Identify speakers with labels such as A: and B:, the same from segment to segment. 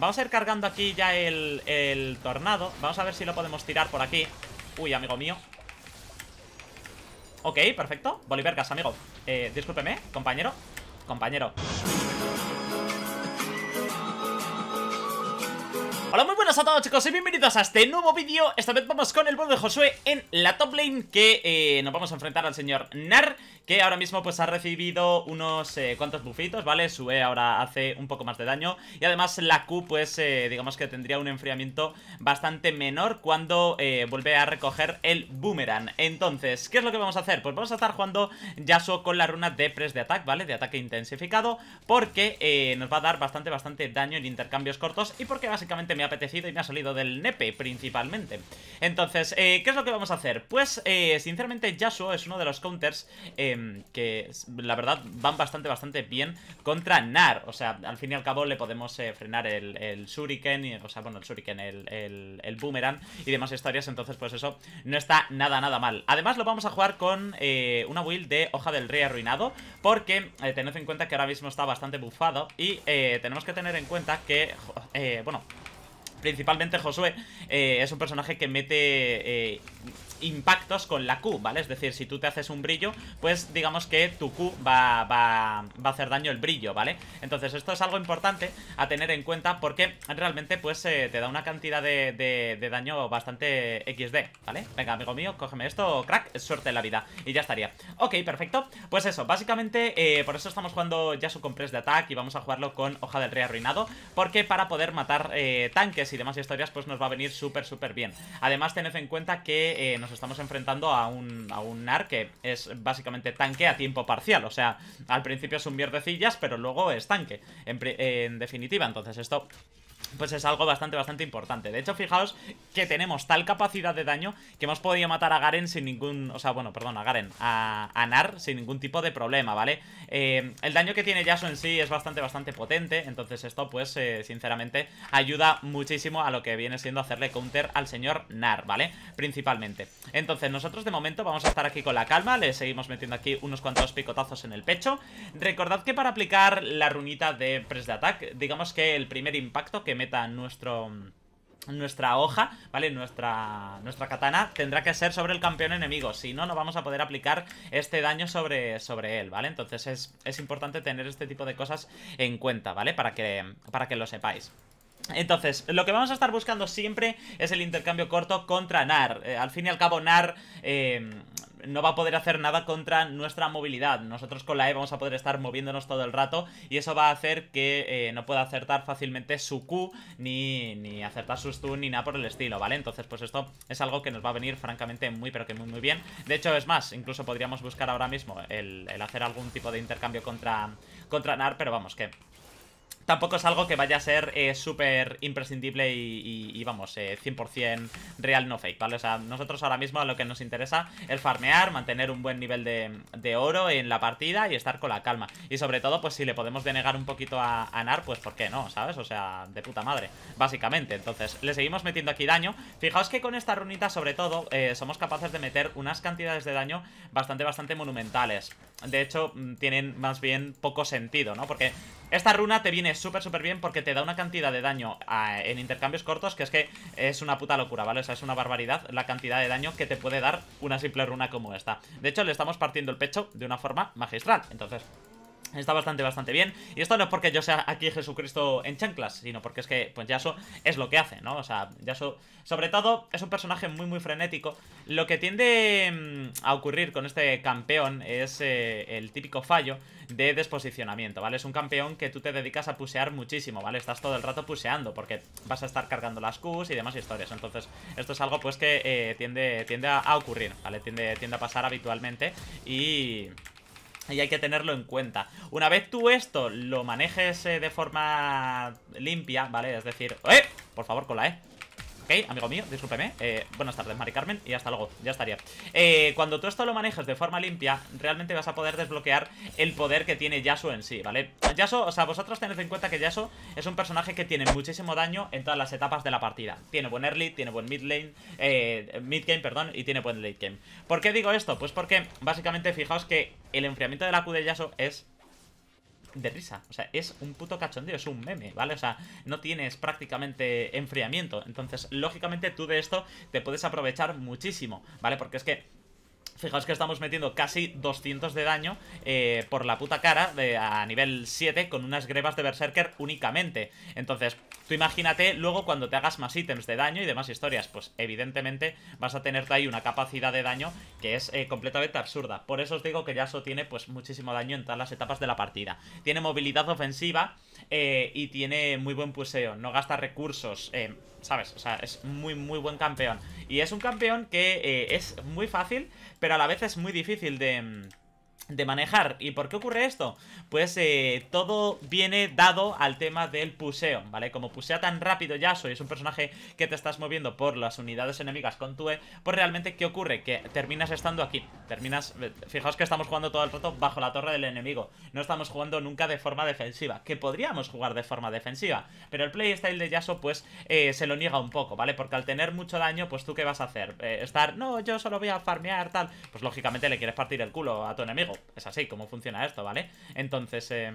A: Vamos a ir cargando aquí ya el, tornado Vamos a ver si lo podemos tirar por aquí Uy, amigo mío Ok, perfecto Bolivergas, amigo eh, Discúlpeme, compañero Compañero a todos chicos y bienvenidos a este nuevo vídeo Esta vez vamos con el bot de Josué en la top lane Que eh, nos vamos a enfrentar al señor Nar Que ahora mismo pues ha recibido unos eh, cuantos bufitos, ¿vale? Su E ahora hace un poco más de daño Y además la Q pues eh, digamos que tendría un enfriamiento bastante menor Cuando vuelve a recoger el boomerang Entonces, ¿qué es lo que vamos a hacer? Pues vamos a estar jugando Yasuo con la runa de press de ataque, ¿vale? De ataque intensificado Porque nos va a dar bastante, bastante daño en intercambios cortos Y porque básicamente me ha apetecido y me ha salido del nepe principalmente. Entonces, eh, ¿qué es lo que vamos a hacer? Pues, eh, sinceramente, Yasuo es uno de los counters em, que, la verdad, van bastante, bastante bien contra Nar. O sea, al fin y al cabo le podemos eh, frenar el, shuriken, o sea, bueno, el shuriken, el, boomerang y demás historias. Entonces, pues eso no está nada, nada mal. Además, lo vamos a jugar con una build de Hoja del Rey Arruinado, porque tened en cuenta que ahora mismo está bastante bufado y tenemos que tener en cuenta que, bueno, principalmente Josué, eh, es un personaje que mete eh, impactos con la Q, ¿vale? Es decir, si tú te haces un brillo, pues digamos que tu Q va, a hacer daño el brillo, ¿vale? Entonces esto es algo importante a tener en cuenta porque realmente pues eh, te da una cantidad de, daño bastante XD, ¿vale? Venga, amigo mío, cógeme esto, crack, suerte en la vida y ya estaría. Ok, perfecto. Pues eso, básicamente eh, por eso estamos jugando ya su compres de ataque y vamos a jugarlo con Hoja del Rey Arruinado porque para poder matar eh, tanques y demás historias pues nos va a venir súper, súper bien. Además tened en cuenta que nos estamos enfrentando a un, NAR que es básicamente tanque a tiempo parcial. O sea, al principio es un mierdecillas, pero luego es tanque, en definitiva. Entonces esto pues es algo bastante, bastante importante. De hecho, fijaos que tenemos tal capacidad de daño que hemos podido matar a Garen sin ningún... O sea, bueno, perdón, a Garen, a, Nar sin ningún tipo de problema, ¿vale? Eh, el daño que tiene Yasuo en sí es bastante, bastante potente, entonces esto, pues, eh, sinceramente, ayuda muchísimo a lo que viene siendo hacerle counter al señor Nar, ¿vale? Principalmente. Entonces, nosotros de momento vamos a estar aquí con la calma, le seguimos metiendo aquí unos cuantos picotazos en el pecho. Recordad que para aplicar la runita de press de attack, digamos que el primer impacto que que meta nuestro nuestra hoja, ¿vale? Nuestra, nuestra katana tendrá que ser sobre el campeón enemigo, si no, no vamos a poder aplicar este daño sobre, sobre él, ¿vale? Entonces es, importante tener este tipo de cosas en cuenta, ¿vale? Para que, para que lo sepáis. Entonces, lo que vamos a estar buscando siempre es el intercambio corto contra NAR. Eh, al fin y al cabo, NAR eh, no va a poder hacer nada contra nuestra movilidad. Nosotros con la E vamos a poder estar moviéndonos todo el rato y eso va a hacer que eh, no pueda acertar fácilmente su Q ni, ni acertar sus stun ni nada por el estilo, ¿vale? Entonces pues esto es algo que nos va a venir francamente muy pero que muy muy bien. De hecho es más, incluso podríamos buscar ahora mismo el, hacer algún tipo de intercambio contra, contra NAR, pero vamos que tampoco es algo que vaya a ser eh, súper imprescindible y, vamos, 100% eh, real no fake, ¿vale? O sea, nosotros ahora mismo lo que nos interesa es farmear, mantener un buen nivel de, oro en la partida y estar con la calma. Y sobre todo, pues si le podemos denegar un poquito a, Nar, pues ¿por qué no? ¿Sabes? O sea, de puta madre, básicamente. Entonces, le seguimos metiendo aquí daño. Fijaos que con esta runita, sobre todo, eh, somos capaces de meter unas cantidades de daño bastante, bastante monumentales de hecho, mm, tienen más bien poco sentido, ¿no? Porque esta runa te viene súper, súper bien porque te da una cantidad de daño ah, en intercambios cortos que es que es una puta locura, ¿vale? O sea, es una barbaridad la cantidad de daño que te puede dar una simple runa como esta. De hecho, le estamos partiendo el pecho de una forma magistral, entonces... Está bastante, bastante bien. Y esto no es porque yo sea aquí Jesucristo en chanclas, sino porque es que, pues Yasuo es lo que hace, ¿no? O sea, Yasuo, sobre todo, es un personaje muy, muy frenético. Lo que tiende mm, a ocurrir con este campeón es eh, el típico fallo de desposicionamiento, ¿vale? Es un campeón que tú te dedicas a pusear muchísimo, ¿vale? Estás todo el rato puseando porque vas a estar cargando las Qs y demás historias. Entonces, esto es algo, pues, que eh, tiende, tiende a, a ocurrir, ¿vale? Tiende, tiende a pasar habitualmente y y hay que tenerlo en cuenta. Una vez tú esto lo manejes eh, de forma limpia, ¿vale? Es decir... ¡Eh! Por favor, con la E. Amigo mío, discúlpeme. Eh, buenas tardes, Mari Carmen, y hasta luego, ya estaría. Eh, cuando tú esto lo manejes de forma limpia, realmente vas a poder desbloquear el poder que tiene Yasuo en sí, ¿vale? Yasuo, o sea, vosotros tened en cuenta que Yasuo es un personaje que tiene muchísimo daño en todas las etapas de la partida. Tiene buen early, tiene buen mid lane, eh, mid game, perdón, y tiene buen late game. ¿Por qué digo esto? Pues porque, básicamente, fijaos que el enfriamiento de la Q de Yasuo es de risa. O sea, es un puto cachondeo, es un meme, ¿vale? O sea, no tienes prácticamente enfriamiento. Entonces, lógicamente tú de esto te puedes aprovechar muchísimo, ¿vale? Porque es que Fijaos que estamos metiendo casi 200 de daño eh, por la puta cara de, a nivel 7 con unas grebas de Berserker únicamente. Entonces, tú imagínate luego cuando te hagas más ítems de daño y demás historias. Pues evidentemente vas a tenerte ahí una capacidad de daño que es eh, completamente absurda. Por eso os digo que Yasuo tiene pues muchísimo daño en todas las etapas de la partida. Tiene movilidad ofensiva eh, y tiene muy buen puseo. No gasta recursos ¿sabes? O sea, es muy, muy buen campeón. Y es un campeón que eh, es muy fácil, pero a la vez es muy difícil de mm, de manejar. ¿Y por qué ocurre esto? Pues eh, todo viene dado al tema del puseo, ¿vale? Como pusea tan rápido Yasuo y es un personaje que te estás moviendo por las unidades enemigas con tu E, pues realmente ¿qué ocurre? Que terminas estando aquí, terminas... Eh, fijaos que estamos jugando todo el rato bajo la torre del enemigo, no estamos jugando nunca de forma defensiva, que podríamos jugar de forma defensiva, pero el playstyle de Yasuo pues eh, se lo niega un poco, ¿vale? Porque al tener mucho daño, pues tú ¿qué vas a hacer? estar, no, yo solo voy a farmear, tal, pues lógicamente le quieres partir el culo a tu enemigo, es así, cómo funciona esto, ¿vale? Entonces, eh,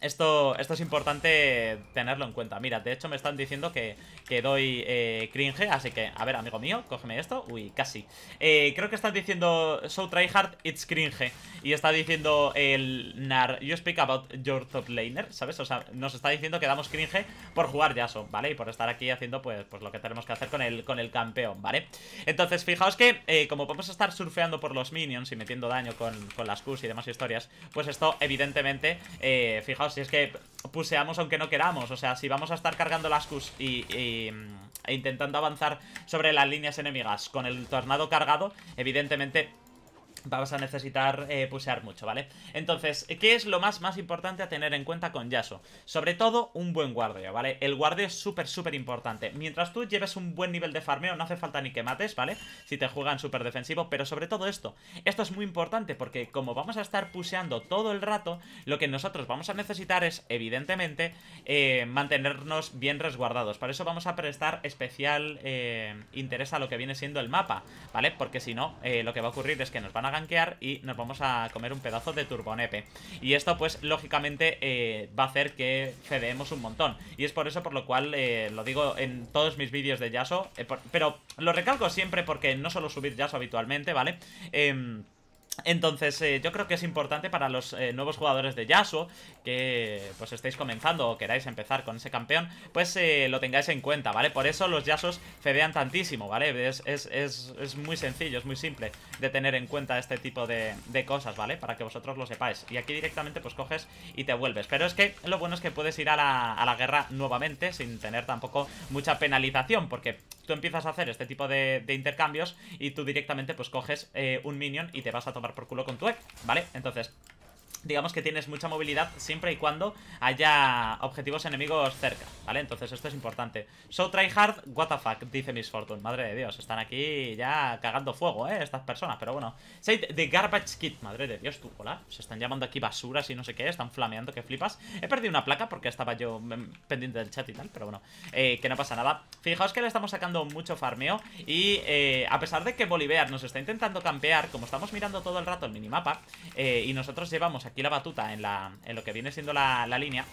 A: esto, esto es importante tenerlo en cuenta. Mira, de hecho me están diciendo que, que doy eh, cringe, así que, a ver, amigo mío, cógeme esto. Uy, casi. Eh, creo que están diciendo, so try hard, it's cringe. Y está diciendo el nar, you speak about your top laner, ¿sabes? O sea, nos está diciendo que damos cringe por jugar Yasuo, ¿vale? Y por estar aquí haciendo, pues, pues lo que tenemos que hacer con el, con el campeón, ¿vale? Entonces, fijaos que, eh, como podemos estar surfeando por los minions y metiendo daño con, con las Qs y demás historias, pues esto, evidentemente, fijaos Fijaos, si es que puseamos aunque no queramos. O sea, si vamos a estar cargando las CUS y, mm, e intentando avanzar sobre las líneas enemigas con el tornado cargado, evidentemente vamos a necesitar eh, pusear mucho, ¿vale? Entonces, ¿qué es lo más, más importante a tener en cuenta con Yasuo? Sobre todo, un buen guardia, ¿vale? El guardia es súper, súper importante. Mientras tú lleves un buen nivel de farmeo, no hace falta ni que mates, ¿vale? Si te juegan súper defensivo, pero sobre todo esto. Esto es muy importante porque como vamos a estar puseando todo el rato, lo que nosotros vamos a necesitar es, evidentemente, eh, mantenernos bien resguardados. Para eso vamos a prestar especial eh, interés a lo que viene siendo el mapa, ¿vale? Porque si no, lo que va a ocurrir es que nos van a ganar y nos vamos a comer un pedazo de turbonepe. Y esto pues lógicamente eh, va a hacer que cedeemos un montón. Y es por eso por lo cual eh, lo digo en todos mis vídeos de yaso eh, pero lo recalco siempre porque no solo subir yaso habitualmente, ¿vale? Eh... Entonces eh, yo creo que es importante para los eh, nuevos jugadores de Yasuo que pues estéis comenzando o queráis empezar con ese campeón, pues eh, lo tengáis en cuenta, ¿vale? Por eso los Yasos fedean tantísimo, ¿vale? Es, es, muy sencillo, es muy simple de tener en cuenta este tipo de, cosas, ¿vale? Para que vosotros lo sepáis. Y aquí directamente pues coges y te vuelves. Pero es que lo bueno es que puedes ir a la, guerra nuevamente sin tener tampoco mucha penalización porque tú empiezas a hacer este tipo de, de intercambios y tú directamente pues coges un minion y te vas a tomar por culo con tu ex, ¿vale? Entonces, digamos que tienes mucha movilidad siempre y cuando haya objetivos enemigos cerca, ¿vale? Entonces esto es importante. So try hard, what the fuck, dice Miss Fortune. Madre de Dios, están aquí ya cagando fuego, ¿eh? Estas personas, pero bueno. Say the garbage kit, madre de Dios, tú, hola. Se están llamando aquí basuras y no sé qué, están flameando que flipas. He perdido una placa porque estaba yo mm, pendiente del chat y tal, pero bueno, eh, que no pasa nada. Fijaos que le estamos sacando mucho farmeo y eh, a pesar de que Bolivar nos está intentando campear, como estamos mirando todo el rato el minimapa eh, y nosotros llevamos aquí la batuta en, la, en lo que viene siendo la, línea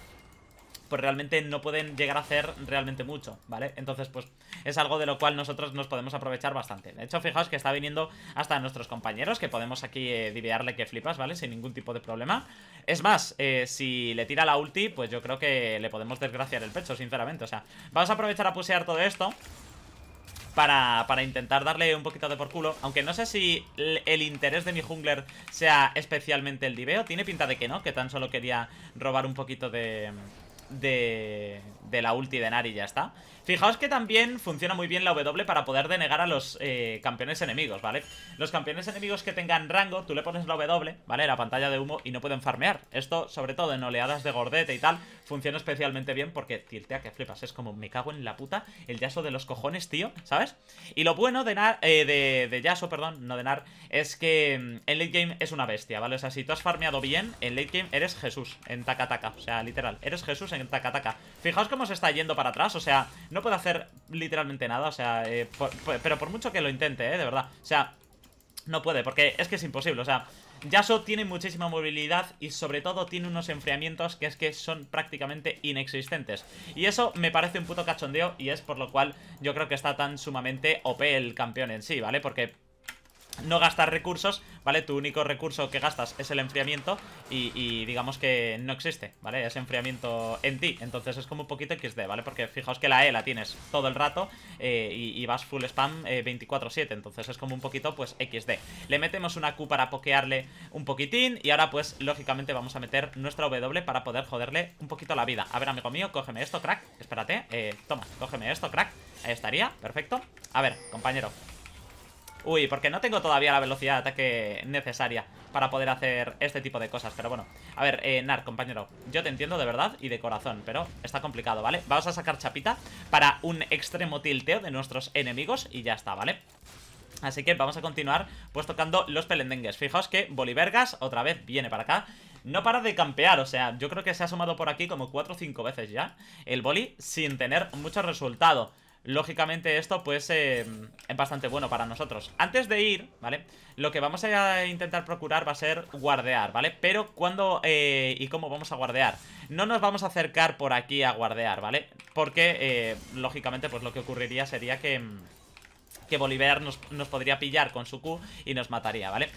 A: pues realmente no pueden llegar a hacer realmente mucho, ¿vale? Entonces, pues es algo de lo cual nosotros nos podemos aprovechar bastante. De hecho, fijaos que está viniendo hasta nuestros compañeros, que podemos aquí eh, que flipas, ¿vale? Sin ningún tipo de problema. Es más, eh, si le tira la ulti, pues yo creo que le podemos desgraciar el pecho, sinceramente. O sea, vamos a aprovechar a pusear todo esto para, intentar darle un poquito de por culo Aunque no sé si el interés de mi jungler sea especialmente el diveo Tiene pinta de que no, que tan solo quería robar un poquito de... De, de la ulti de Nari y ya está. Fijaos que también funciona muy bien la W para poder denegar a los eh, campeones enemigos, ¿vale? Los campeones enemigos que tengan rango, tú le pones la W, ¿vale? La pantalla de humo y no pueden farmear. Esto, sobre todo en oleadas de gordete y tal, funciona especialmente bien porque tiltea que flipas. Es como, me cago en la puta, el yaso de los cojones, tío, ¿sabes? Y lo bueno de, Nar, eh, de, de Yasuo, perdón, no de Nar, es que mm, en late game es una bestia, ¿vale? O sea, si tú has farmeado bien, en late game eres Jesús en taca O sea, literal, eres Jesús en taca taca. Fijaos que cómo se está yendo para atrás? O sea, no puede hacer literalmente nada, o sea, eh, pero por mucho que lo intente, eh, de verdad. O sea, no puede, porque es que es imposible, o sea... Yasuo tiene muchísima movilidad y sobre todo tiene unos enfriamientos que es que son prácticamente inexistentes. Y eso me parece un puto cachondeo y es por lo cual yo creo que está tan sumamente OP el campeón en sí, ¿vale? Porque no gasta recursos ¿vale? Tu único recurso que gastas es el enfriamiento y, digamos que no existe, ¿vale? Ese enfriamiento en ti, entonces es como un poquito XD, ¿vale? Porque fijaos que la E la tienes todo el rato eh, y, vas full spam 24-7, eh, entonces es como un poquito pues XD. Le metemos una Q para pokearle un poquitín y ahora pues lógicamente vamos a meter nuestra W para poder joderle un poquito la vida. A ver, amigo mío, cógeme esto, crack, espérate, eh, toma, cógeme esto, crack, ahí estaría, perfecto. A ver, compañero, Uy, porque no tengo todavía la velocidad de ataque necesaria para poder hacer este tipo de cosas, pero bueno. A ver, eh, Nar, compañero, yo te entiendo de verdad y de corazón, pero está complicado, ¿vale? Vamos a sacar chapita para un extremo tilteo de nuestros enemigos y ya está, ¿vale? Así que vamos a continuar pues tocando los pelendengues. Fijaos que Bolivergas otra vez viene para acá. No para de campear, o sea, yo creo que se ha sumado por aquí como 4 o 5 veces ya el boli sin tener mucho resultado lógicamente esto pues em, es bastante bueno para nosotros Antes de ir, ¿vale? Lo que vamos a intentar procurar va a ser guardear, ¿vale? Pero cuándo eh, y cómo vamos a guardear No nos vamos a acercar por aquí a guardear, ¿vale? Porque, eh, lógicamente, pues lo que ocurriría sería que em, que Bolívar nos, podría pillar con su Q y nos mataría, ¿vale?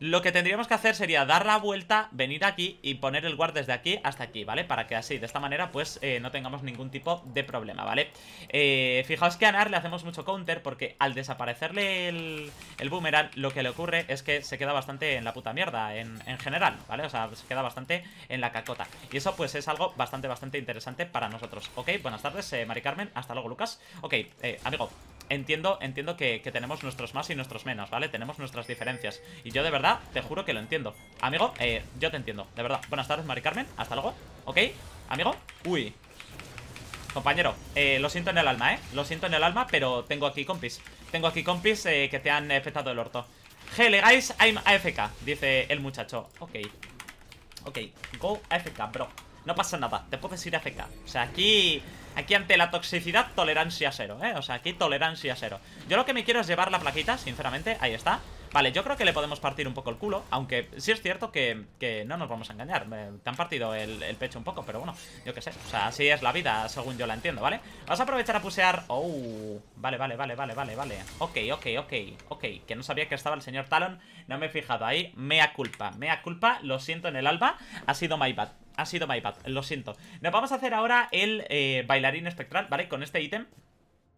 A: Lo que tendríamos que hacer sería dar la vuelta, venir aquí y poner el guard desde aquí hasta aquí, ¿vale? Para que así, de esta manera, pues eh, no tengamos ningún tipo de problema, ¿vale? Eh, fijaos que a Nar le hacemos mucho counter porque al desaparecerle el, el, boomerang lo que le ocurre es que se queda bastante en la puta mierda en, general, ¿vale? O sea, se queda bastante en la cacota. Y eso pues es algo bastante, bastante interesante para nosotros. Ok, buenas tardes, eh, Mari Carmen. Hasta luego, Lucas. Ok, amigo, entiendo, entiendo que, tenemos nuestros más y nuestros menos, ¿vale? Tenemos nuestras diferencias. Y yo de verdad, te juro que lo entiendo. Amigo, eh, yo te entiendo, de verdad. Buenas tardes, Mari Carmen. Hasta luego. ¿Ok? Amigo, uy. Compañero, eh, lo siento en el alma, ¿eh? Lo siento en el alma, pero tengo aquí compis. Tengo aquí compis eh, que te han petado el orto. Hele, guys, I'm AFK, dice el muchacho. Ok. Ok, go AFK, bro. No pasa nada, te puedes ir a FK O sea, aquí... Aquí ante la toxicidad, tolerancia cero, ¿eh? O sea, aquí tolerancia cero Yo lo que me quiero es llevar la plaquita, sinceramente Ahí está Vale, yo creo que le podemos partir un poco el culo Aunque sí es cierto que, que no nos vamos a engañar Te han partido el, pecho un poco Pero bueno, yo qué sé, o sea, así es la vida Según yo la entiendo, ¿vale? Vamos a aprovechar a pusear... Oh, vale, vale, vale, vale, vale vale Ok, ok, ok, ok Que no sabía que estaba el señor Talon No me he fijado ahí, mea culpa Mea culpa, lo siento en el alba Ha sido my bad ha sido my bad, lo siento Nos vamos a hacer ahora el eh, bailarín espectral, ¿vale? Con este ítem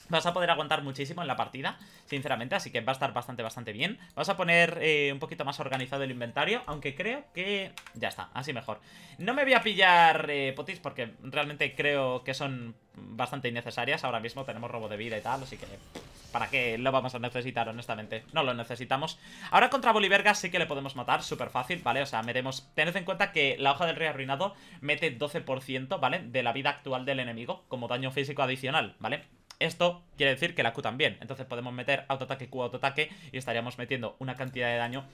A: Vas a poder aguantar muchísimo en la partida, sinceramente, así que va a estar bastante, bastante bien. Vamos a poner eh, un poquito más organizado el inventario, aunque creo que... Ya está, así mejor. No me voy a pillar eh, potis porque realmente creo que son bastante innecesarias. Ahora mismo tenemos robo de vida y tal, así que... ¿Para qué lo vamos a necesitar, honestamente? No lo necesitamos. Ahora contra Boliverga sí que le podemos matar, súper fácil, ¿vale? O sea, metemos... Tened en cuenta que la hoja del rey arruinado mete 12%, ¿vale? De la vida actual del enemigo como daño físico adicional, ¿vale? Esto quiere decir que la Q también, entonces podemos meter autoataque Q, autoataque y estaríamos metiendo una cantidad de daño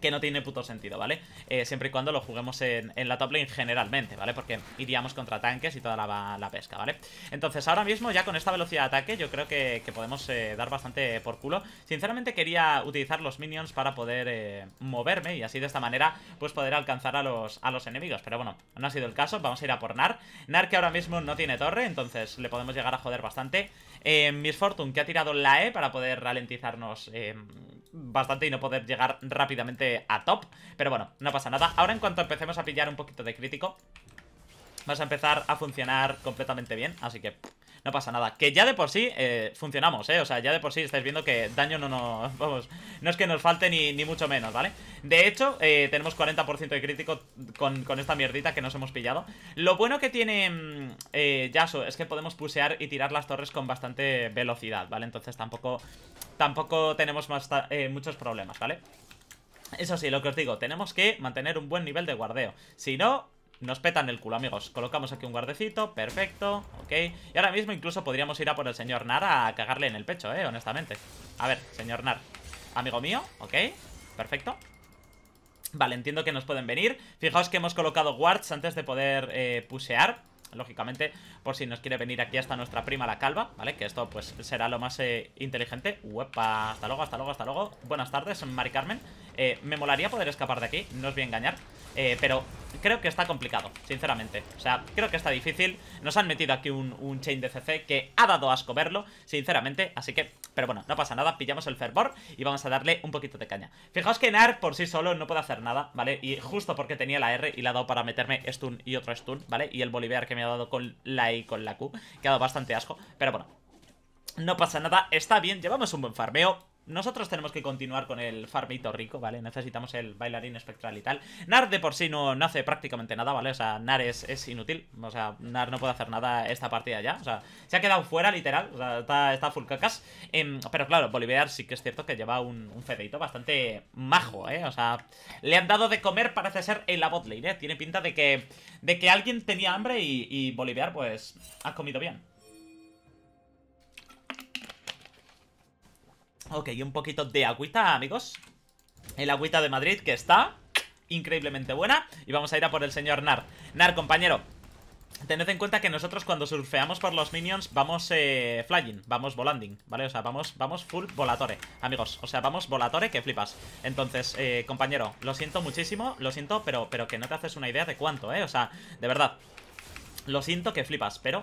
A: que no tiene puto sentido, ¿vale? Eh, siempre y cuando lo juguemos en, la top lane generalmente, ¿vale? Porque iríamos contra tanques y toda la, pesca, ¿vale? Entonces, ahora mismo ya con esta velocidad de ataque yo creo que, podemos eh, dar bastante por culo. Sinceramente quería utilizar los minions para poder eh, moverme y así de esta manera pues poder alcanzar a los, a los enemigos. Pero bueno, no ha sido el caso, vamos a ir a por Nar. Nar que ahora mismo no tiene torre, entonces le podemos llegar a joder bastante. Eh, Miss Fortune, que ha tirado la E para poder ralentizarnos eh, bastante y no poder llegar rápidamente a top. Pero bueno, no pasa nada. Ahora en cuanto empecemos a pillar un poquito de crítico, Vas a empezar a funcionar completamente bien Así que no pasa nada Que ya de por sí eh, funcionamos, ¿eh? O sea, ya de por sí estáis viendo que daño no nos... Vamos, no es que nos falte ni, mucho menos, ¿vale? De hecho, eh, tenemos 40% de crítico con, esta mierdita que nos hemos pillado Lo bueno que tiene mm, eh, Yasuo es que podemos pusear y tirar las torres con bastante velocidad, ¿vale? Entonces tampoco, tampoco tenemos más, muchos problemas, ¿vale? Eso sí, lo que os digo, tenemos que mantener un buen nivel de guardeo Si no, nos petan el culo, amigos Colocamos aquí un guardecito, perfecto, ok Y ahora mismo incluso podríamos ir a por el señor Nar A cagarle en el pecho, eh, honestamente A ver, señor Nar, amigo mío, ok Perfecto Vale, entiendo que nos pueden venir Fijaos que hemos colocado wards antes de poder eh, pusear lógicamente, por si nos quiere venir aquí hasta nuestra prima la calva, ¿vale? Que esto pues será lo más eh, inteligente. Uepa, hasta luego, hasta luego, hasta luego. Buenas tardes, Mari Carmen. Eh, me molaría poder escapar de aquí, no os voy a engañar. Eh, pero creo que está complicado, sinceramente O sea, creo que está difícil Nos han metido aquí un chain de CC que ha dado asco verlo, sinceramente Así que pero bueno, no pasa nada, pillamos el fervor y vamos a darle un poquito de caña Fijaos que Nar por sí solo no puede hacer nada, ¿vale? Y justo porque tenía la R y la ha dado para meterme stun y otro stun, ¿vale? Y el Bolivar que me ha dado con la y con la Q, que ha dado bastante asco Pero bueno, no pasa nada, está bien, llevamos un buen farmeo nosotros tenemos que continuar con el farmito rico, ¿vale? Necesitamos el bailarín espectral y tal. Nar de por sí no, hace prácticamente nada, ¿vale? O sea, Nar es, inútil. O sea, Nar no puede hacer nada esta partida ya. O sea, se ha quedado fuera, literal. O sea, está, full cacas. Em, pero claro, Bolivar sí que es cierto que lleva un, un fedeito bastante majo, ¿eh? O sea, le han dado de comer, parece ser, en la botlane, ¿eh? Tiene pinta de que, de que alguien tenía hambre y, y pues, ha comido bien. Ok, un poquito de agüita, amigos El agüita de Madrid que está increíblemente buena Y vamos a ir a por el señor Nar Nar, compañero Tened en cuenta que nosotros cuando surfeamos por los minions vamos eh, flying, vamos volanding, ¿vale? O sea, vamos, vamos full volatore, amigos. O sea, vamos volatore que flipas. Entonces, eh, compañero, lo siento muchísimo, lo siento, pero, pero que no te haces una idea de cuánto, ¿eh? O sea, de verdad, lo siento que flipas, pero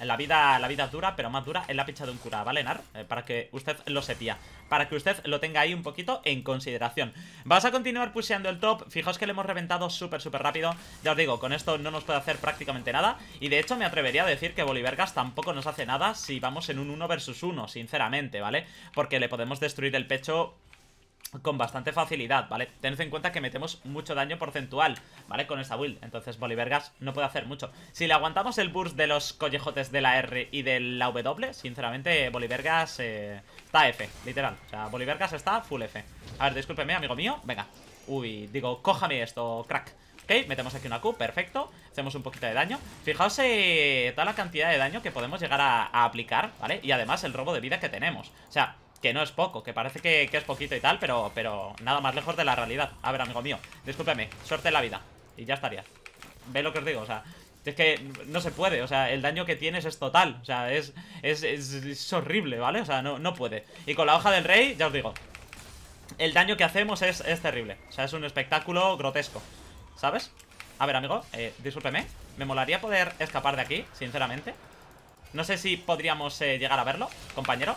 A: la vida, la vida es dura, pero más dura es la pincha de un cura, ¿vale, Nar? Eh, para que usted lo sepía Para que usted lo tenga ahí un poquito en consideración Vamos a continuar puseando el top Fijaos que le hemos reventado súper, súper rápido Ya os digo, con esto no nos puede hacer prácticamente nada Y de hecho me atrevería a decir que Bolivergas tampoco nos hace nada Si vamos en un 1 versus 1, sinceramente, ¿vale? Porque le podemos destruir el pecho con bastante facilidad, ¿vale? Tened en cuenta que metemos mucho daño porcentual, ¿vale? Con esta build, entonces Bolivergas no puede hacer mucho. Si le aguantamos el burst de los collejotes de la R y de la W, sinceramente Bolivergas eh, está F, literal. O sea, Bolivergas está full F. A ver, discúlpeme, amigo mío, venga. Uy, digo, cójame esto, crack. Ok, metemos aquí una Q, perfecto Hacemos un poquito de daño Fijaos eh, toda la cantidad de daño que podemos llegar a aplicar, ¿vale? Y además el robo de vida que tenemos O sea, que no es poco, que parece que, es poquito y tal, pero, pero nada más lejos de la realidad. A ver, amigo mío, discúlpeme, suerte en la vida. Y ya estaría. Ve lo que os digo, o sea, es que no se puede, o sea, el daño que tienes es total, o sea, es, es, horrible, ¿vale? O sea, no, no puede. Y con la hoja del rey, ya os digo, el daño que hacemos es, terrible, o sea, es un espectáculo grotesco, ¿sabes? A ver, amigo, eh, discúlpeme, me molaría poder escapar de aquí, sinceramente. No sé si podríamos eh, llegar a verlo, compañero.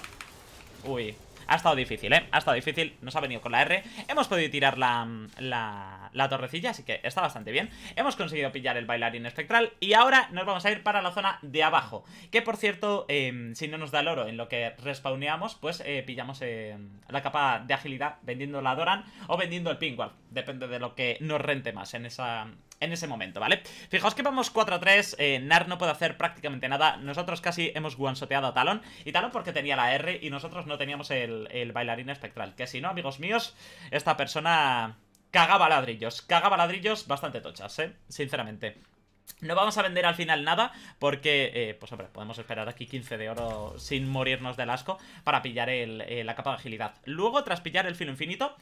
A: Uy, ha estado difícil, ¿eh? Ha estado difícil, nos ha venido con la R Hemos podido tirar la, torrecilla, así que está bastante bien Hemos conseguido pillar el bailarín espectral Y ahora nos vamos a ir para la zona de abajo Que por cierto, em, si no nos da el oro en lo que respawneamos Pues eh, pillamos em, la capa de agilidad vendiendo la Doran O vendiendo el Pingual, Depende de lo que nos rente más en esa en ese momento, ¿vale? Fijaos que vamos 4-3, eh, Nar no puede hacer prácticamente nada, nosotros casi hemos guansoteado a Talon, y Talon porque tenía la R y nosotros no teníamos el, el bailarín espectral, que si no, amigos míos, esta persona cagaba ladrillos, cagaba ladrillos bastante tochas, ¿eh? Sinceramente. No vamos a vender al final nada porque, eh, pues hombre, podemos esperar aquí 15 de oro sin morirnos del asco para pillar el, eh, la capa de agilidad. Luego, tras pillar el filo infinito,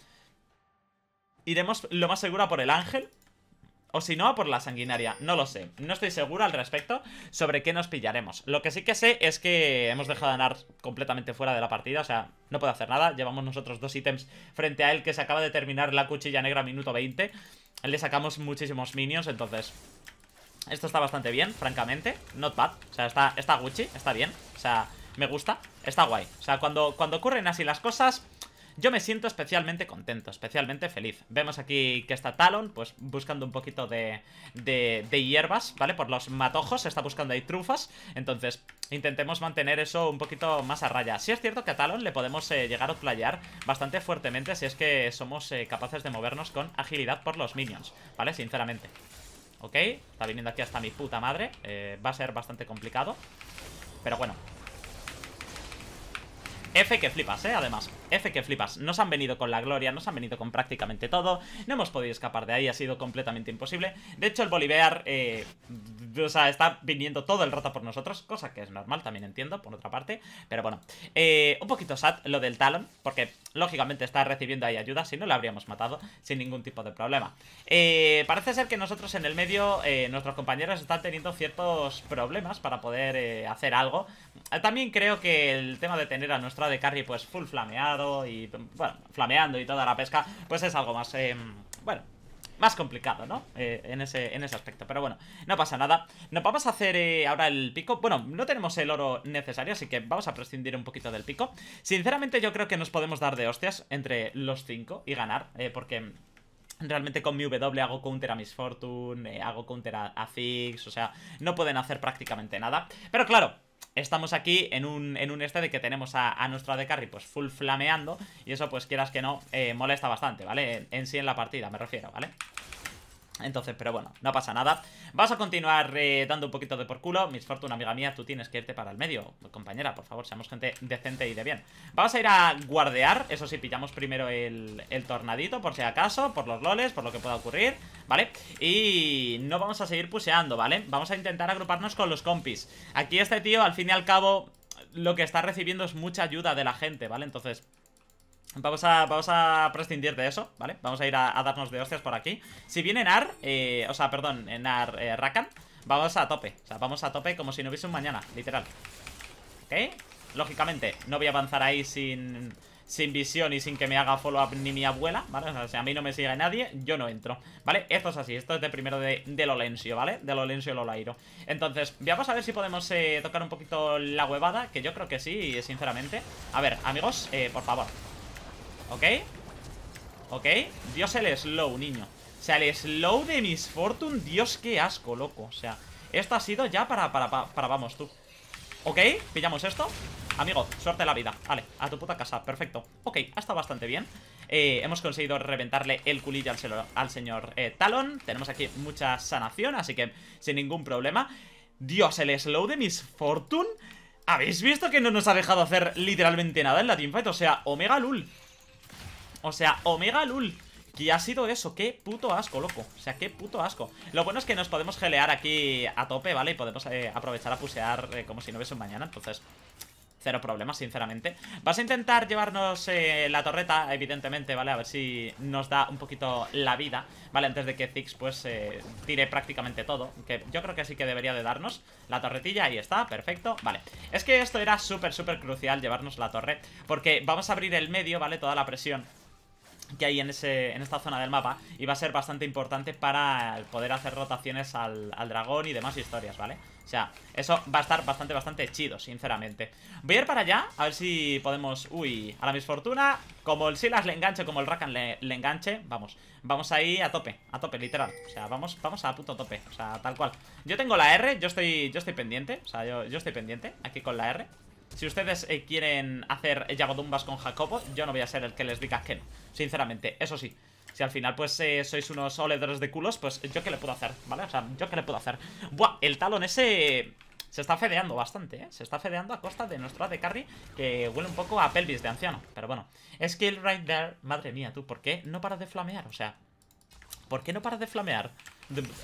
A: iremos lo más segura por el ángel, o si no, por la sanguinaria, no lo sé No estoy seguro al respecto sobre qué nos pillaremos Lo que sí que sé es que hemos dejado a Nar completamente fuera de la partida O sea, no puedo hacer nada Llevamos nosotros dos ítems frente a él que se acaba de terminar la cuchilla negra minuto 20 Le sacamos muchísimos minions, entonces Esto está bastante bien, francamente Not bad, o sea, está, Gucci, está bien O sea, me gusta, está guay O sea, cuando, cuando ocurren así las cosas yo me siento especialmente contento, especialmente feliz. Vemos aquí que está Talon, pues buscando un poquito de, de, hierbas, ¿vale? Por los matojos, está buscando ahí trufas. Entonces, intentemos mantener eso un poquito más a raya. Si es cierto que a Talon le podemos eh, llegar a playar bastante fuertemente si es que somos eh, capaces de movernos con agilidad por los minions, ¿vale? Sinceramente. Ok, está viniendo aquí hasta mi puta madre. Eh, va a ser bastante complicado. Pero bueno, F que flipas, ¿eh? Además, F que flipas. Nos han venido con la gloria, nos han venido con prácticamente todo. No hemos podido escapar de ahí, ha sido completamente imposible. De hecho, el Bolivar, eh, o sea, está viniendo todo el rato por nosotros, cosa que es normal, también entiendo, por otra parte. Pero bueno, eh, un poquito sad lo del Talon, porque lógicamente está recibiendo ahí ayuda, si no le habríamos matado sin ningún tipo de problema. Eh, parece ser que nosotros en el medio, eh, nuestros compañeros están teniendo ciertos problemas para poder eh, hacer algo. También creo que el tema de tener a nuestro de Carry pues full flameado y, bueno, flameando y toda la pesca, pues es algo más, em, bueno, más complicado, ¿no? Eh, en, ese, en ese aspecto. Pero bueno, no pasa nada. Nos vamos a hacer eh, ahora el pico. Bueno, no tenemos el oro necesario, así que vamos a prescindir un poquito del pico. Sinceramente yo creo que nos podemos dar de hostias entre los cinco y ganar, eh, porque... Realmente con mi W hago counter a Miss Fortune, hago counter a, a Fix, o sea, no pueden hacer prácticamente nada. Pero claro, estamos aquí en un, en un este de que tenemos a, nuestro de carry pues full flameando y eso pues quieras que no eh, molesta bastante, ¿vale? En, sí en la partida me refiero, ¿vale? vale entonces, pero bueno, no pasa nada Vas a continuar eh, dando un poquito de por culo Mis Fortuna, amiga mía, tú tienes que irte para el medio Compañera, por favor, seamos gente decente y de bien Vamos a ir a guardear Eso sí, pillamos primero el, el tornadito Por si acaso, por los loles, por lo que pueda ocurrir ¿Vale? Y no vamos a seguir puseando, ¿vale? Vamos a intentar agruparnos con los compis Aquí este tío, al fin y al cabo Lo que está recibiendo es mucha ayuda de la gente, ¿vale? Entonces Vamos a, vamos a prescindir de eso, ¿vale? Vamos a ir a, darnos de hostias por aquí Si viene Nar, eh, o sea, perdón, eh, Nar eh, Rakan Vamos a tope, o sea, vamos a tope como si no hubiese un mañana, literal ¿Ok? Lógicamente, no voy a avanzar ahí sin, sin visión y sin que me haga follow-up ni mi abuela, ¿vale? O sea, si a mí no me sigue nadie, yo no entro, ¿vale? Esto es así, esto es de primero de, de Lolencio, ¿vale? De Lolencio Lolairo. Entonces, Vamos a ver si podemos eh, tocar un poquito la huevada, que yo creo que sí, sinceramente. A ver, amigos, por favor, ¿Ok? ¿Ok? Dios el slow, niño O sea, el slow de Miss Fortune Dios, qué asco, loco O sea, esto ha sido ya para, para, para, vamos, tú ¿Ok? Pillamos esto Amigo, suerte la vida Vale, a tu puta casa, perfecto Ok, ha estado bastante bien eh, hemos conseguido reventarle el culillo al, señor eh, Talon Tenemos aquí mucha sanación, así que sin ningún problema Dios, el slow de Miss Fortune ¿Habéis visto que no nos ha dejado hacer literalmente nada en la teamfight? O sea, Omega Lul o sea, Omega Lul que ha sido eso, qué puto asco, loco O sea, qué puto asco Lo bueno es que nos podemos gelear aquí a tope, ¿vale? Y podemos eh, aprovechar a pusear eh, como si no hubiese un mañana Entonces, cero problemas, sinceramente Vas a intentar llevarnos eh, la torreta, evidentemente, ¿vale? A ver si nos da un poquito la vida, ¿vale? Antes de que Zix, pues, tire prácticamente todo Que yo creo que sí que debería de darnos la torretilla, ahí está, perfecto, vale Es que esto era súper, súper crucial llevarnos la torre Porque vamos a abrir el medio, ¿vale? Toda la presión que hay en, ese, en esta zona del mapa y va a ser bastante importante para poder hacer rotaciones al, dragón y demás historias, ¿vale? O sea, eso va a estar bastante, bastante chido, sinceramente Voy a ir para allá, a ver si podemos... Uy, a la misfortuna, como el Silas le enganche, como el Rakan le, enganche Vamos, vamos ahí a tope, a tope, literal O sea, vamos, vamos a puto tope, o sea, tal cual Yo tengo la R, yo estoy, yo estoy pendiente, o sea, yo, yo estoy pendiente aquí con la R si ustedes eh, quieren hacer llamadumbas con Jacobo, yo no voy a ser el que les diga que no. Sinceramente, eso sí. Si al final pues eh, sois unos oledores de culos, pues yo qué le puedo hacer, ¿vale? O sea, yo qué le puedo hacer. Buah, el talón ese se está fedeando bastante, ¿eh? Se está fedeando a costa de nuestro de carry, que huele un poco a pelvis de anciano. Pero bueno, skill right there, madre mía, tú, ¿por qué no para de flamear? O sea, ¿por qué no para de flamear?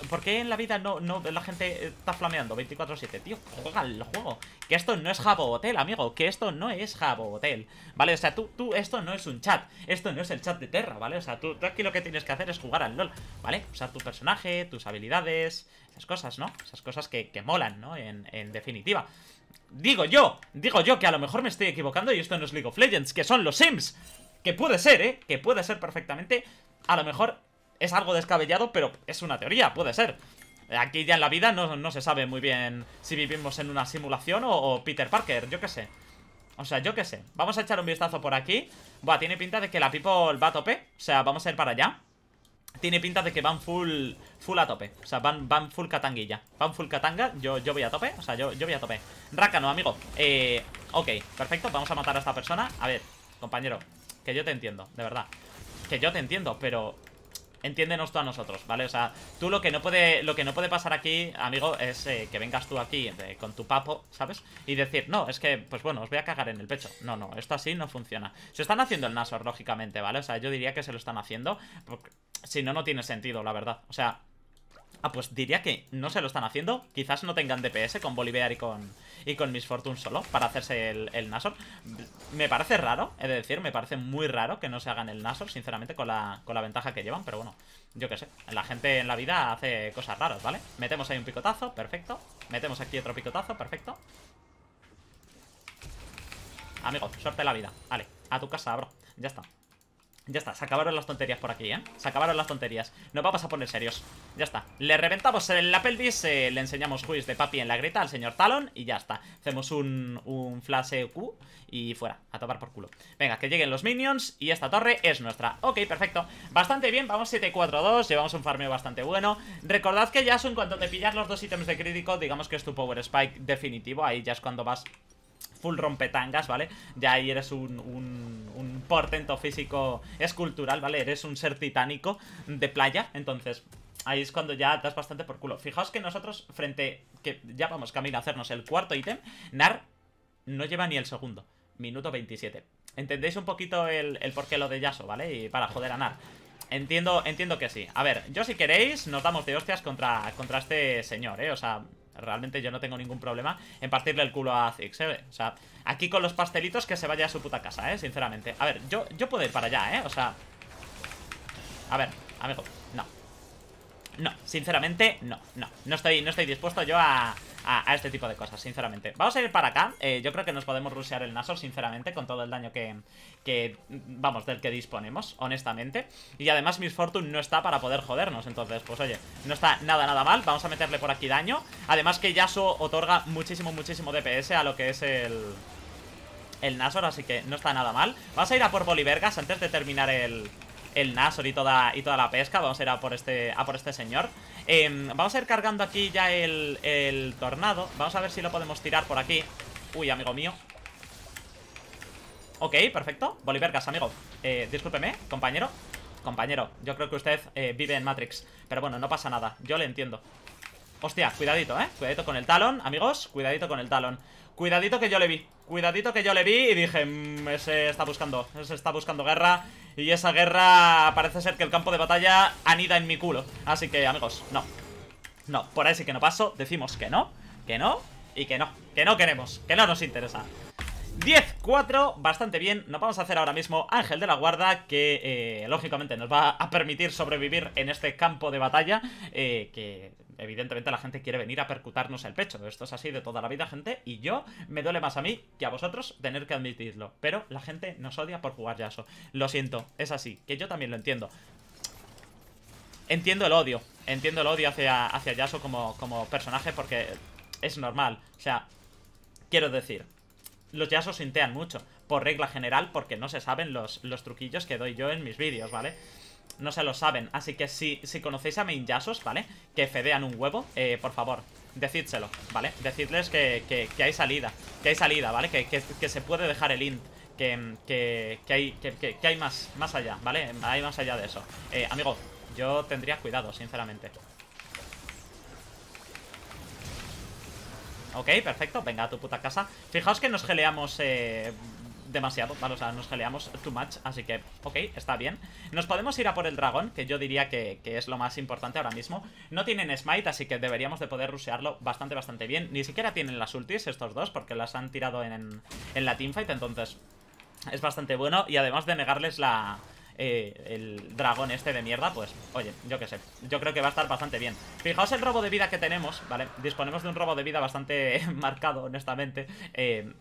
A: ¿Por qué en la vida no, no la gente está flameando 24-7? Tío, juega el juego. Que esto no es Jabo Hotel, amigo. Que esto no es Jabo Hotel. ¿Vale? O sea, tú, tú, esto no es un chat. Esto no es el chat de Terra, ¿vale? O sea, tú, tú aquí lo que tienes que hacer es jugar al LOL, ¿vale? Usar tu personaje, tus habilidades, esas cosas, ¿no? Esas cosas que, que molan, ¿no? En, en definitiva. Digo yo, digo yo que a lo mejor me estoy equivocando y esto no es League of Legends, que son los Sims. Que puede ser, ¿eh? Que puede ser perfectamente. A lo mejor es algo descabellado, pero es una teoría, puede ser. Aquí ya en la vida no, se sabe muy bien si vivimos en una simulación o, Peter Parker, yo qué sé. O sea, yo qué sé. Vamos a echar un vistazo por aquí. Buah, tiene pinta de que la people va a tope. O sea, vamos a ir para allá. Tiene pinta de que van full full a tope. O sea, van, van full catanguilla. Van full catanga. Yo, yo voy a tope. O sea, yo, yo voy a tope. Rácano, amigo. Eh, ok, perfecto. Vamos a matar a esta persona. A ver, compañero. Que yo te entiendo, de verdad. Que yo te entiendo, pero entiéndenos tú a nosotros, ¿vale? O sea, tú lo que no puede, lo que no puede pasar aquí, amigo, es eh, que vengas tú aquí eh, con tu papo, ¿sabes? Y decir, no, es que, pues bueno, os voy a cagar en el pecho. No, no, esto así no funciona. Se están haciendo el Nasor, lógicamente, ¿vale? O sea, yo diría que se lo están haciendo. si no, no tiene sentido, la verdad. O sea, Ah, pues diría que no se lo están haciendo. Quizás no tengan DPS con Bolivar y con, y con Miss Fortune solo para hacerse el, el, Nasor. Me parece raro, he de decir, me parece muy raro que no se hagan el Nasor, sinceramente, con la, con la ventaja que llevan. Pero bueno, yo qué sé. La gente en la vida hace cosas raras, ¿vale? Metemos ahí un picotazo, perfecto. Metemos aquí otro picotazo, perfecto. Amigo, suerte la vida. Vale, a tu casa, bro. Ya está. Ya está, se acabaron las tonterías por aquí, ¿eh? Se acabaron las tonterías Nos vamos a poner serios Ya está Le reventamos el la pelvis Le enseñamos quiz de papi en la grita al señor Talon Y ya está Hacemos un, un flash e Q Y fuera A tomar por culo Venga, que lleguen los minions Y esta torre es nuestra Ok, perfecto Bastante bien Vamos 7-4-2 Llevamos un farmeo bastante bueno Recordad que ya en cuanto te pillas los dos ítems de crítico Digamos que es tu power spike definitivo Ahí ya es cuando vas full rompetangas, ¿vale? Ya ahí eres un, portento físico escultural, ¿vale? Eres un ser titánico de playa, entonces... Ahí es cuando ya das bastante por culo. Fijaos que nosotros, frente... Que ya vamos camino a hacernos el cuarto ítem. Nar no lleva ni el segundo. Minuto 27. Entendéis un poquito el, porqué lo de Yaso, ¿vale? Y para joder a Nar. Entiendo, entiendo que sí. A ver, yo si queréis, nos damos de hostias contra, contra este señor, ¿eh? O sea, Realmente yo no tengo ningún problema en partirle el culo a Ziggs, ¿eh? O sea, aquí con los pastelitos que se vaya a su puta casa, ¿eh? Sinceramente. A ver, yo, yo puedo ir para allá, ¿eh? O sea... A ver, amigo, no. No, sinceramente, no, no. No estoy, no estoy dispuesto yo a, a, este tipo de cosas, sinceramente. Vamos a ir para acá. Eh, yo creo que nos podemos rushear el Nasor, sinceramente, con todo el daño que, vamos, del que disponemos, honestamente. Y además Miss Fortune no está para poder jodernos, entonces, pues oye, no está nada, nada mal. Vamos a meterle por aquí daño. Además que Yasuo otorga muchísimo, muchísimo DPS a lo que es el el Nasor, así que no está nada mal. Vamos a ir a por Bolivergas antes de terminar el, el Nasor y toda, y toda la pesca. Vamos a ir a por este, a por este señor. Em, vamos a ir cargando aquí ya el, tornado. Vamos a ver si lo podemos tirar por aquí. Uy, amigo mío. Ok, perfecto. Bolivergas, amigo. Eh, discúlpeme, compañero. Compañero, yo creo que usted eh, vive en Matrix. Pero bueno, no pasa nada. Yo le entiendo. Hostia, cuidadito, ¿eh? Cuidadito con el talón, amigos. Cuidadito con el talón. Cuidadito que yo le vi. Cuidadito que yo le vi y dije, mmm, ese está buscando, ese está buscando guerra Y esa guerra parece ser que el campo de batalla anida en mi culo Así que amigos, no No, por ahí sí que no paso, decimos que no, que no y que no Que no queremos, que no nos interesa 10-4, bastante bien Nos vamos a hacer ahora mismo Ángel de la Guarda Que eh, lógicamente nos va a permitir sobrevivir en este campo de batalla eh, Que evidentemente la gente quiere venir a percutarnos el pecho. Esto es así de toda la vida, gente. Y yo me duele más a mí que a vosotros tener que admitirlo. Pero la gente nos odia por jugar Yasuo. Lo siento, es así. Que yo también lo entiendo. Entiendo el odio. Entiendo el odio hacia, hacia Yasuo como, como personaje porque es normal. O sea, quiero decir, los Yasuo sintean mucho. Por regla general, porque no se saben los, los truquillos que doy yo en mis vídeos, ¿vale? vale no se lo saben. Así que si, si conocéis a Minyasos, ¿vale? Que fedean un huevo, eh, por favor, decídselo, ¿vale? Decidles que, que, hay salida, que hay salida, ¿vale? Que, se puede dejar el int. Que, hay, que, hay más, más allá, ¿vale? Hay más allá de eso. Eh, amigo, yo tendría cuidado, sinceramente. Ok, perfecto, venga a tu puta casa Fijaos que nos geleamos eh, demasiado, ¿vale? O sea, nos peleamos too much, así que, ok, está bien. Nos podemos ir a por el dragón, que yo diría que, es lo más importante ahora mismo. No tienen smite, así que deberíamos de poder rusearlo bastante, bastante bien. Ni siquiera tienen las ultis estos dos, porque las han tirado en, en la teamfight, entonces es bastante bueno. Y además de negarles la eh, el dragón este de mierda, pues, oye, yo qué sé. Yo creo que va a estar bastante bien. Fijaos el robo de vida que tenemos, ¿vale? Disponemos de un robo de vida bastante marcado, honestamente. Eh,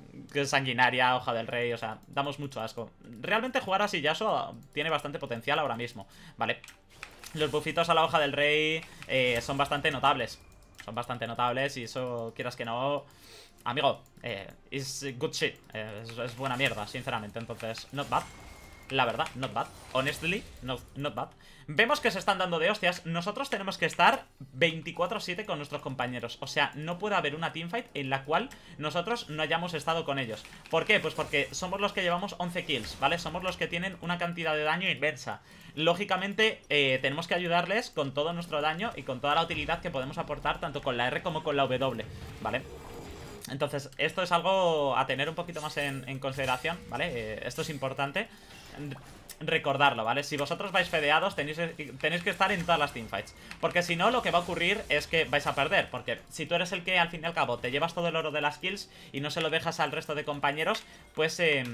A: sanguinaria, hoja del rey, o sea, damos mucho asco. Realmente jugar así Yasuo tiene bastante potencial ahora mismo, ¿vale? Los bufitos a la hoja del rey eh, son bastante notables. Son bastante notables y eso, quieras que no... Amigo, eh, good shit. es, es buena mierda, sinceramente, entonces, not bad. La verdad, not bad. Honestly, not, bad. Vemos que se están dando de hostias. Nosotros tenemos que estar 24-7 con nuestros compañeros. O sea, no puede haber una teamfight en la cual nosotros no hayamos estado con ellos. ¿Por qué? Pues porque somos los que llevamos 11 kills, ¿vale? Somos los que tienen una cantidad de daño inmensa Lógicamente, eh, tenemos que ayudarles con todo nuestro daño y con toda la utilidad que podemos aportar, tanto con la R como con la W, ¿vale? Entonces, esto es algo a tener un poquito más en, consideración, ¿vale? Eh, esto es importante recordarlo, ¿vale? Si vosotros vais fedeados tenéis, tenéis que estar en todas las teamfights Porque si no, lo que va a ocurrir es que vais a perder Porque si tú eres el que al fin y al cabo te llevas todo el oro de las kills Y no se lo dejas al resto de compañeros Pues, eh,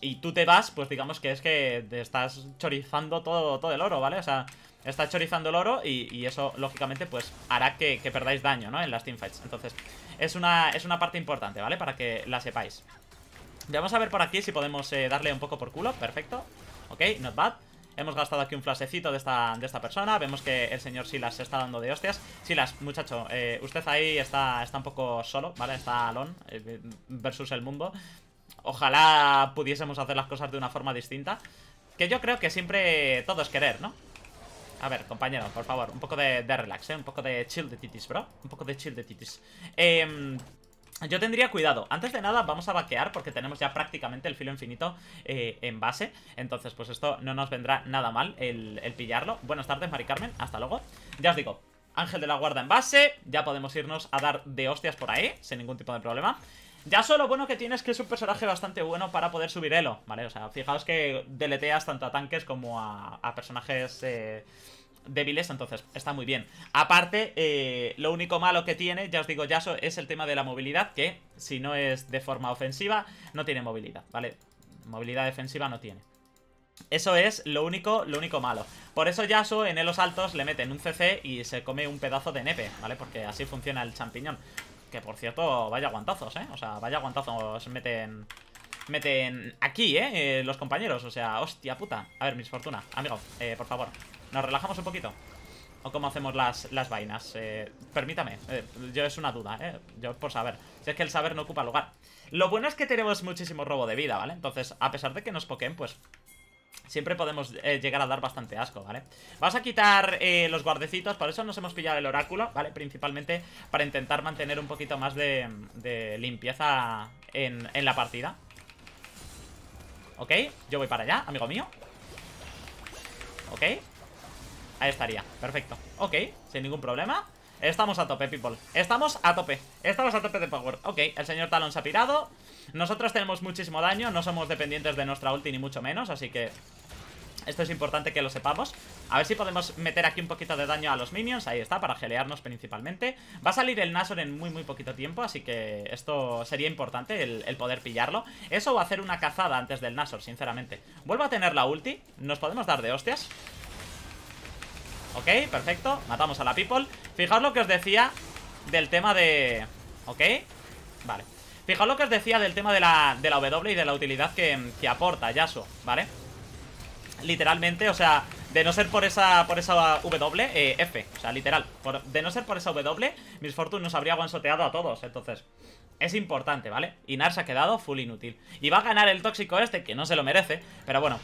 A: y tú te vas, pues digamos que es que te estás chorizando todo, todo el oro, ¿vale? O sea, estás chorizando el oro y, eso lógicamente pues hará que, que, perdáis daño, ¿no? En las teamfights Entonces, es una, es una parte importante, ¿vale? Para que la sepáis Vamos a ver por aquí si podemos eh, darle un poco por culo Perfecto, ok, not bad Hemos gastado aquí un flasecito de esta, de esta persona Vemos que el señor Silas se está dando de hostias Silas, muchacho, eh, usted ahí está, está un poco solo, ¿vale? Está alone eh, versus el mundo Ojalá pudiésemos hacer las cosas de una forma distinta Que yo creo que siempre todo es querer, ¿no? A ver, compañero, por favor, un poco de, de relax, ¿eh? Un poco de chill de titis, bro Un poco de chill de titis Eh... Yo tendría cuidado. Antes de nada vamos a vaquear porque tenemos ya prácticamente el filo infinito eh, en base. Entonces pues esto no nos vendrá nada mal el, pillarlo. Buenas tardes Mari Carmen, hasta luego. Ya os digo, Ángel de la Guarda en base. Ya podemos irnos a dar de hostias por ahí sin ningún tipo de problema. Ya solo bueno que tienes que es un personaje bastante bueno para poder subir elo, ¿vale? O sea, fijaos que deleteas tanto a tanques como a, personajes... Eh, débiles, entonces está muy bien. Aparte, eh, lo único malo que tiene, ya os digo, Yasuo, es el tema de la movilidad, que si no es de forma ofensiva, no tiene movilidad, ¿vale? Movilidad defensiva no tiene. Eso es lo único, lo único malo. Por eso Yasuo en los altos le meten un CC y se come un pedazo de nepe, ¿vale? Porque así funciona el champiñón. Que por cierto, vaya guantazos, ¿eh? O sea, vaya guantazos meten... Meten aquí, ¿eh? ¿eh? los compañeros, o sea, hostia puta A ver, mis fortuna, amigo, eh, por favor nos relajamos un poquito. O cómo hacemos las, vainas. Eh, permítame, eh, yo es una duda, ¿eh? Yo por saber. Si es que el saber no ocupa lugar. Lo bueno es que tenemos muchísimo robo de vida, ¿vale? Entonces, a pesar de que nos pokeen, pues Siempre podemos eh, llegar a dar bastante asco, ¿vale? Vamos a quitar los guardecitos Por eso nos hemos pillado el oráculo, ¿vale? Principalmente para intentar mantener un poquito más de, limpieza en, en, la partida Ok, yo voy para allá, amigo mío Ok Ahí estaría, perfecto Ok, sin ningún problema Estamos a tope, people Estamos a tope Estamos a tope de power Ok, el señor Talon se ha pirado Nosotros tenemos muchísimo daño No somos dependientes de nuestra ulti ni mucho menos Así que esto es importante que lo sepamos A ver si podemos meter aquí un poquito de daño a los minions Ahí está, para gelearnos principalmente Va a salir el Nasor en muy muy poquito tiempo Así que esto sería importante el, poder pillarlo Eso va a hacer una cazada antes del Nasor, sinceramente Vuelvo a tener la ulti Nos podemos dar de hostias Ok, perfecto, matamos a la people Fijaos lo que os decía del tema de... ¿Ok? Vale Fijaos lo que os decía del tema de la, de la W y de la utilidad que, aporta Yasuo, ¿vale? Literalmente, o sea, de no ser por esa, por esa W, eh, F, o sea, literal De no ser por esa W, Miss Fortune nos habría guansoteado a todos, entonces Es importante, ¿vale? Y se ha quedado full inútil Y va a ganar el tóxico este, que no se lo merece Pero bueno,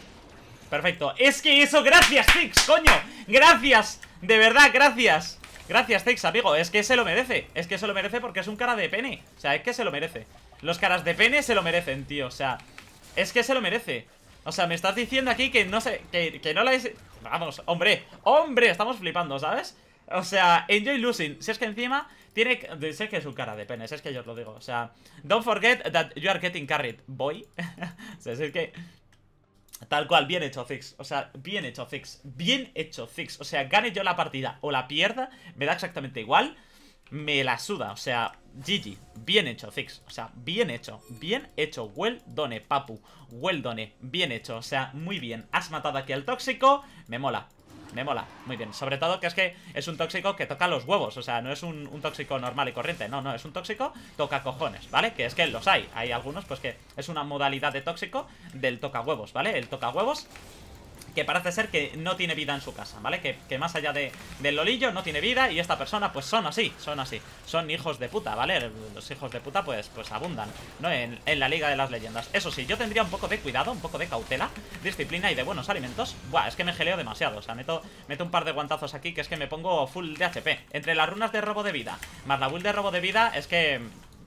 A: perfecto Es que eso, gracias Tix, coño Gracias, de verdad, gracias Gracias Tix, amigo, es que se lo merece Es que se lo merece porque es un cara de pene O sea, es que se lo merece Los caras de pene se lo merecen, tío, o sea Es que se lo merece O sea, me estás diciendo aquí que no sé, que, no la Vamos, hombre, hombre, estamos flipando, ¿sabes? O sea, enjoy losing Si es que encima tiene... Si es que es un cara de pene, si es que yo os lo digo O sea, don't forget that you are getting carried, boy O sea, si es que... Tal cual, bien hecho, Fix. O sea, bien hecho, Fix. Bien hecho, Fix. O sea, gane yo la partida o la pierda, me da exactamente igual. Me la suda, o sea, GG. Bien hecho, Fix. O sea, bien hecho. Bien hecho. Well done, eh, papu. Well done. Eh, bien hecho. O sea, muy bien. Has matado aquí al tóxico. Me mola me mola, muy bien. Sobre todo que es que es un tóxico que toca los huevos, o sea, no es un, tóxico normal y corriente, no, no, es un tóxico toca cojones, ¿vale? Que es que los hay, hay algunos pues que es una modalidad de tóxico del toca huevos, ¿vale? El toca huevos que parece ser que no tiene vida en su casa, ¿vale? Que, más allá de, del lolillo no tiene vida y esta persona pues son así, son así, son hijos de puta, ¿vale? Los hijos de puta pues, pues abundan, ¿no? En, la Liga de las Leyendas. Eso sí, yo tendría un poco de cuidado, un poco de cautela, disciplina y de buenos alimentos. Buah, es que me geleo demasiado, o sea, meto, meto un par de guantazos aquí que es que me pongo full de HP. Entre las runas de robo de vida, más la build de robo de vida, es que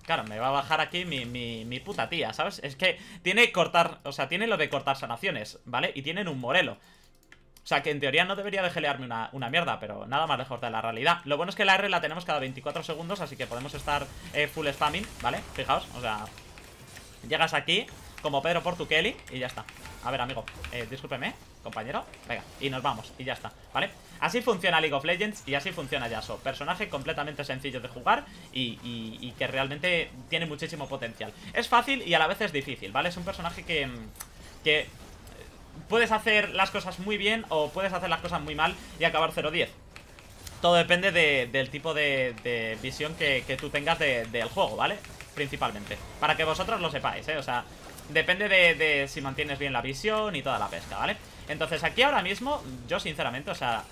A: Claro, me va a bajar aquí mi, mi, puta tía, ¿sabes? Es que tiene cortar, o sea, tiene lo de cortar sanaciones, ¿vale? Y tienen un morelo o sea, que en teoría no debería de una, mierda, pero nada más lejos de la realidad. Lo bueno es que la R la tenemos cada 24 segundos, así que podemos estar eh, full spamming, ¿vale? Fijaos, o sea, llegas aquí como Pedro kelly y ya está. A ver, amigo, eh, discúlpeme, compañero. Venga, y nos vamos, y ya está, ¿vale? Así funciona League of Legends y así funciona Yasuo. Personaje completamente sencillo de jugar y, y, que realmente tiene muchísimo potencial. Es fácil y a la vez es difícil, ¿vale? Es un personaje que... Mm, que eh, puedes hacer las cosas muy bien o puedes hacer las cosas muy mal y acabar 0-10. Todo depende del tipo de, visión que, tú tengas del juego, ¿vale? Principalmente. Para que vosotros lo sepáis, ¿eh? O sea, Depende de, si mantienes bien la visión y toda la pesca, ¿vale? Entonces aquí ahora mismo, yo sinceramente, o sea,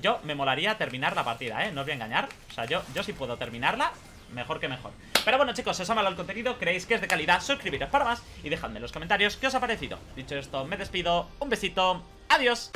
A: yo me molaría terminar la partida, ¿eh? No os voy a engañar O sea, yo, yo sí puedo terminarla Mejor que mejor Pero bueno chicos, si os ha malado el contenido Creéis que es de calidad Suscribiros para más Y dejadme en los comentarios qué os ha parecido Dicho esto, me despido Un besito Adiós